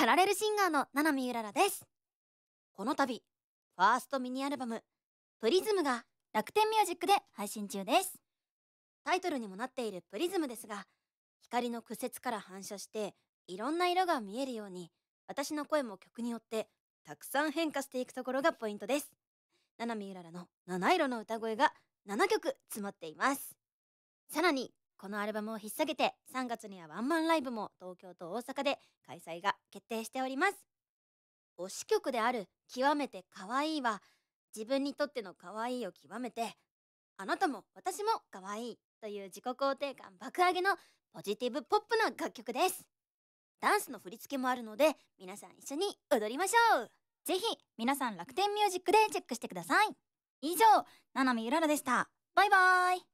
パラレルシンガーの七海うららですこの度ファーストミニアルバム「プリズムが楽天ミュージックで配信中ですタイトルにもなっているプリズムですが光の屈折から反射していろんな色が見えるように私の声も曲によってたくさん変化していくところがポイントです七海うららの七色の歌声が7曲詰まっていますさらにこのアルバムを引っ提げて3月にはワンマンライブも東京と大阪で開催が決定しております推し曲である「極めて可愛いは自分にとっての可愛いを極めてあなたも私も可愛いという自己肯定感爆上げのポジティブポップな楽曲ですダンスの振り付けもあるので皆さん一緒に踊りましょうぜひ皆さん楽天ミュージックでチェックしてください以上七海ゆららでしたバイバイ